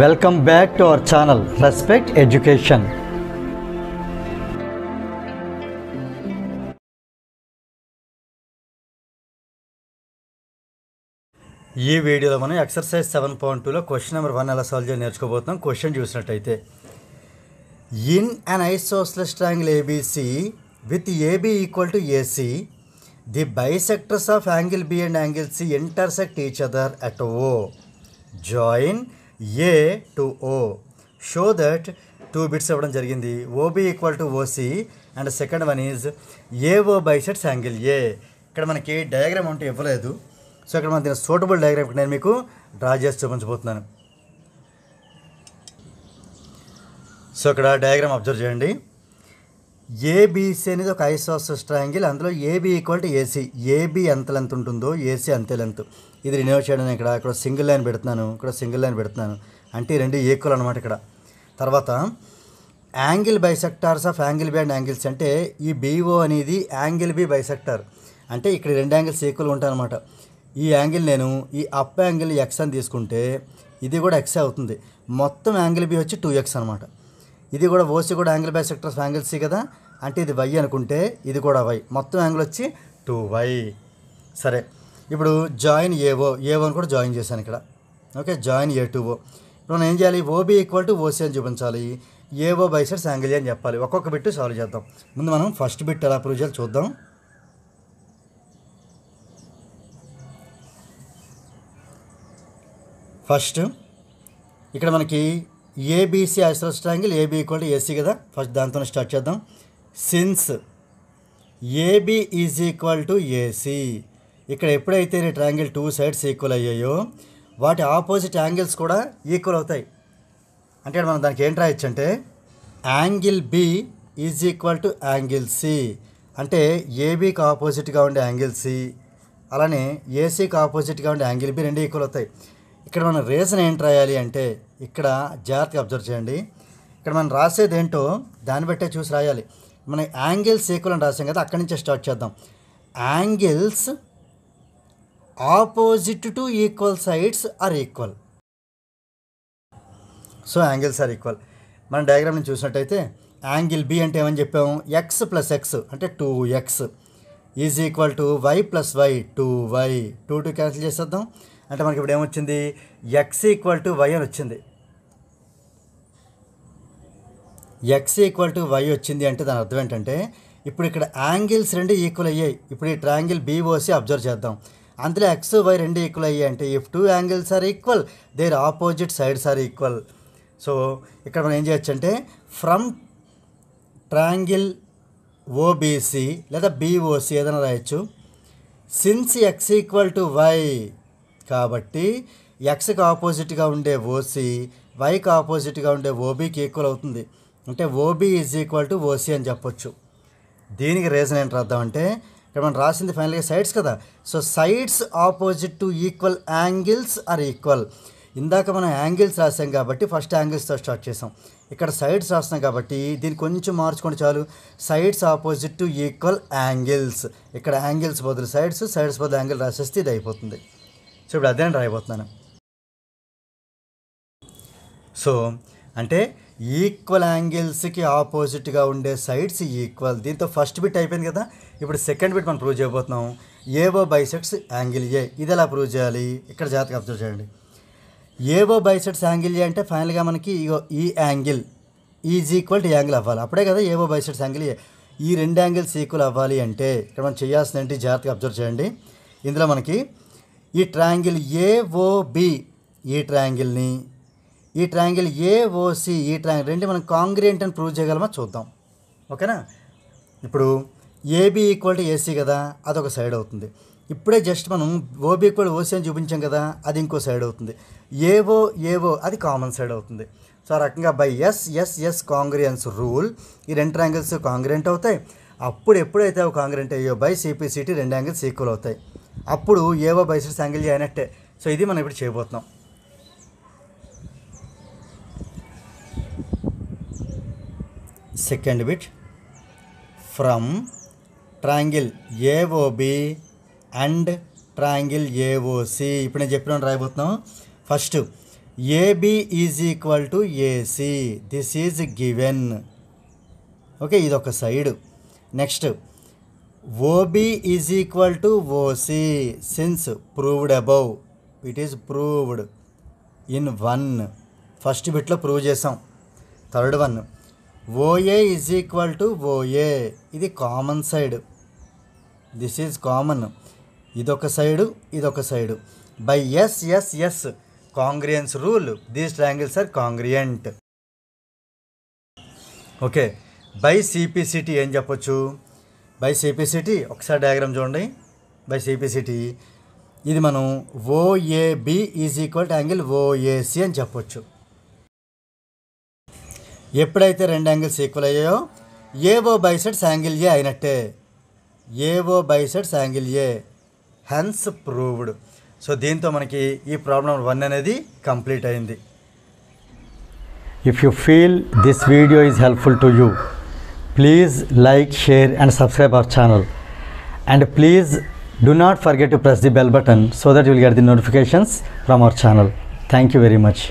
welcome back to our channel Respect Education ఈ వీడియోలో మనం ఎక్సర్సైజ్ సెవెన్ పాయింట్ టూలో క్వశ్చన్ నెంబర్ వన్ ఎలా సాల్వ్ చేయాలి నేర్చుకోబోతున్నాం క్వశ్చన్ చూసినట్టయితే in an isosceles triangle ABC with AB equal to AC the bisectors of angle B and angle C intersect each other at O join A to O show that two bits ఇవ్వడం జరిగింది OB equal to OC and second one is AO bisects angle A ఇక్కడ మనకి diagram అంటే ఇవ్వలేదు so ఇక్కడ మనం దీని suitable diagram నేను మీకు డ్రా చేసి చూపించబోతున్నాను సో ఇక్కడ డయాగ్రామ్ అబ్జర్వ్ చేయండి ఏబీసీ అనేది ఒక ఐసోసస్ ట్రయాంగిల్ అందులో AB equal to AC AB ఎంత లెంత్ ఉంటుందో ఏసీ అంతే లెంత్ ఇది రెన్యూ చేయడం ఇక్కడ ఇక్కడ సింగిల్ లైన్ పెడుతున్నాను ఇక్కడ సింగిల్ లైన్ పెడుతున్నాను అంటే రెండు ఈక్వల్ అనమాట ఇక్కడ తర్వాత angle bisectors of angle B and angles అంటే ఈ బీఓ అనేది యాంగిల్ బి బైసెక్టార్ అంటే ఇక్కడ రెండు యాంగిల్స్ ఈక్వల్ అనమాట ఈ యాంగిల్ నేను ఈ అప్ యాంగిల్ ఎక్స్ అని తీసుకుంటే ఇది కూడా ఎక్స్ అవుతుంది మొత్తం యాంగిల్ బి వచ్చి టూ ఎక్స్ అనమాట ఇది కూడా ఓసీ కూడా angle bisectors angle C కదా అంటే ఇది వై అనుకుంటే ఇది కూడా వై మొత్తం యాంగిల్ వచ్చి టూ వై సరే ఇప్పుడు జాయిన్ ఏవో ఏవో అని కూడా జాయిన్ చేశాను ఇక్కడ okay join A to O ఇప్పుడు మనం ఏం చేయాలి ఓబీ ఈక్వల్ టు ఓసీ అని చూపించాలి ఏవో బై సైడ్స్ యాంగిల్ అని చెప్పాలి ఒక్కొక్క బిట్ సాల్వ్ చేద్దాం ముందు మనం ఫస్ట్ బిట్ ఎలా ప్రూవ్ చేయాలి చూద్దాం ఫస్ట్ ఇక్కడ మనకి ఏబీసీ ఐసోస్ triangle AB equal to AC కదా ఫస్ట్ దాంతోనే స్టార్ట్ చేద్దాం since AB is equal to AC ఇక్కడ ఎప్పుడైతే ఈ ట్రాంగిల్ టూ సైడ్స్ ఈక్వల్ అయ్యాయో వాటి ఆపోజిట్ యాంగిల్స్ కూడా ఈక్వల్ అవుతాయి అంటే మనం దానికి ఏం రాయొచ్చు అంటే angle B is equal to angle C అంటే ఏబీకి ఆపోజిట్గా ఉండే యాంగిల్ సి అలానే ఏసీకి ఆపోజిట్గా ఉండే యాంగిల్ బి రెండు ఈక్వల్ అవుతాయి ఇక్కడ మనం రీజన్ ఏంటి రాయాలి అంటే ఇక్కడ జాగ్రత్తగా అబ్జర్వ్ చేయండి ఇక్కడ మనం రాసేది ఏంటో దాన్ని బట్టే చూసి రాయాలి మనం యాంగిల్స్ ఈక్వల్ అని రాసాం కదా అక్కడి నుంచే స్టార్ట్ చేద్దాం angles opposite to equal sides are equal so angles are equal మనం డయాగ్రామ్ని చూసినట్టయితే యాంగిల్ బి అంటే ఏమని చెప్పాము ఎక్స్ ప్లస్ ఎక్స్ అంటే two X is equal to Y plus Y two Y two two cancel చేసేద్దాం అంటే మనకి ఇప్పుడు ఏమొచ్చింది ఎక్స్ ఈక్వల్ టు వై అని వచ్చింది ఎక్స్ ఈక్వల్ టు వై వచ్చింది అంటే దాని అర్థం ఏంటంటే ఇప్పుడు ఇక్కడ యాంగిల్స్ రెండు ఈక్వల్ అయ్యాయి ఇప్పుడు ఈ బీ బీఓసి అబ్జర్వ్ చేద్దాం అందులో ఎక్స్ వై రెండు ఈక్వల్ అయ్యాయి అంటే if two angles are equal their opposite sides are equal so ఇక్కడ మనం ఏం చేయొచ్చు అంటే ఫ్రమ్ ట్రాంగిల్ ఓబీసీ లేదా బిఓసి ఏదైనా రాయొచ్చు since X equal to Y కాబట్టి ఎక్స్కి ఆపోజిట్గా ఉండే ఓసీ వైకి ఆపోజిట్గా ఉండే ఓబీకి ఈక్వల్ అవుతుంది అంటే OB is equal to OC అని చెప్పొచ్చు దీనికి రీజన్ ఏంటి రాద్దామంటే ఇక్కడ మనం రాసింది ఫైనల్గా సైడ్స్ కదా so sides opposite to equal angles are equal ఇందాక మనం యాంగిల్స్ రాసాం కాబట్టి ఫస్ట్ యాంగిల్స్తో స్టార్ట్ చేసాం ఇక్కడ సైడ్స్ రాస్తున్నాం కాబట్టి దీన్ని కొంచెం మార్చుకోండి చాలు sides opposite to equal angles ఇక్కడ యాంగిల్స్ బదులు సైడ్స్ సైడ్స్ బదులు యాంగిల్ రాసేస్తే ఇది అయిపోతుంది సో ఇప్పుడు అదే రాయబోతున్నాను సో అంటే ఈక్వల్ యాంగిల్స్కి ఆపోజిట్గా ఉండే సైడ్స్ ఈక్వల్ దీంతో ఫస్ట్ బిట్ అయిపోయింది కదా ఇప్పుడు సెకండ్ బిట్ మనం ప్రూవ్ చేయబోతున్నాం ఏవో బైసెట్స్ యాంగిల్ ఏ ఇది ఎలా ప్రూవ్ చేయాలి ఇక్కడ జాగ్రత్తగా అబ్జర్వ్ చేయండి ఏవో బైసెట్స్ యాంగిల్ ఏ అంటే ఫైనల్గా మనకి ఇగో ఈ angle is equal to angle అవ్వాలి అప్పుడే కదా ఏవో బైసెట్స్ యాంగిల్ ఏ ఈ రెండు యాంగిల్స్ ఈక్వల్ అవ్వాలి అంటే ఇక్కడ మనం చేయాల్సింది ఏంటి జాగ్రత్తగా అబ్జర్వ్ చేయండి ఇందులో మనకి ఈ ట్రాంగిల్ ఏఓబి ఈ ట్రాంగిల్ని ఈ ట్రయాంగిల్ ఏఓసి ఈ ట్రయాంగిల్ రెండు మనం కాంగ్రియంట్ అని ప్రూవ్ చేయగలమా చూద్దాం ఓకేనా ఇప్పుడు ఏబీ ఈక్వల్ టు ఏసీ కదా అదొక సైడ్ అవుతుంది ఇప్పుడే జస్ట్ మనం ఓబి ఈక్వల్ ఓసీ అని చూపించాం కదా అది ఇంకో సైడ్ అవుతుంది ఏవో ఏవో అది కామన్ సైడ్ అవుతుంది సో ఆ రకంగా by S S S congruence rule ఈ రెండు ట్రయాంగిల్స్ కాంగ్రియంట్ అవుతాయి అప్పుడు ఎప్పుడైతే అవి కాంగ్రెంట్ అయ్యో బై సిపిసిటీ రెండు యాంగిల్స్ ఈక్వల్ అవుతాయి అప్పుడు ఏవో బైసెస్ యాంగిల్ చేయనట్టే సో ఇది మనం ఇప్పుడు చేయబోతున్నాం second bit from triangle AOB and triangle AOC ఇప్పుడు నేను చెప్పిన రాయబోతున్నాం first AB is equal to AC this is given okay ఇది ఒక side next OB is equal to OC since proved above it is proved in one first బిట్లో prove చేసాం third one OA is equal to OA ఇది common side this is common ఇదొక side ఇదొక side by S S S congruence rule these triangles are congruent okay by CPCT ఏం చెప్పొచ్చు by CPCT ఒకసారి diagram చూడండి by CPCT ఇది మనం OAB is equal to angle OAC అని చెప్పొచ్చు ఎప్పుడైతే రెండు యాంగిల్స్ ఈక్వల్ అయ్యాయో ఏవో బైసెట్స్ యాంగిల్ ఏ అయినట్టే AO bisects angle A hence proved so దీంతో మనకి ఈ ప్రాబ్లం వన్ అనేది కంప్లీట్ అయింది if you feel this video is helpful to you please like share and subscribe our channel and please do not forget to press the bell button so that you'll get the notifications from our channel thank you very much